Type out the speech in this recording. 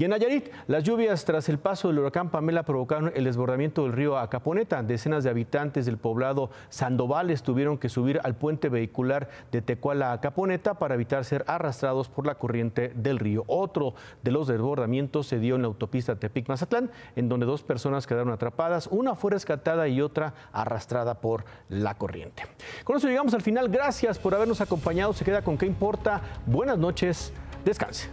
Y en Nayarit, las lluvias tras el paso del huracán Pamela provocaron el desbordamiento del río Acaponeta. Decenas de habitantes del poblado Sandovales tuvieron que subir al puente vehicular de Tecuala a Acaponeta para evitar ser arrastrados por la corriente del río. Otro de los desbordamientos se dio en la autopista Tepic-Mazatlán, en donde dos personas quedaron atrapadas. Una fue rescatada y otra arrastrada por la corriente. Con eso llegamos al final. Gracias por habernos acompañado. Se queda con qué importa. Buenas noches. Descanse.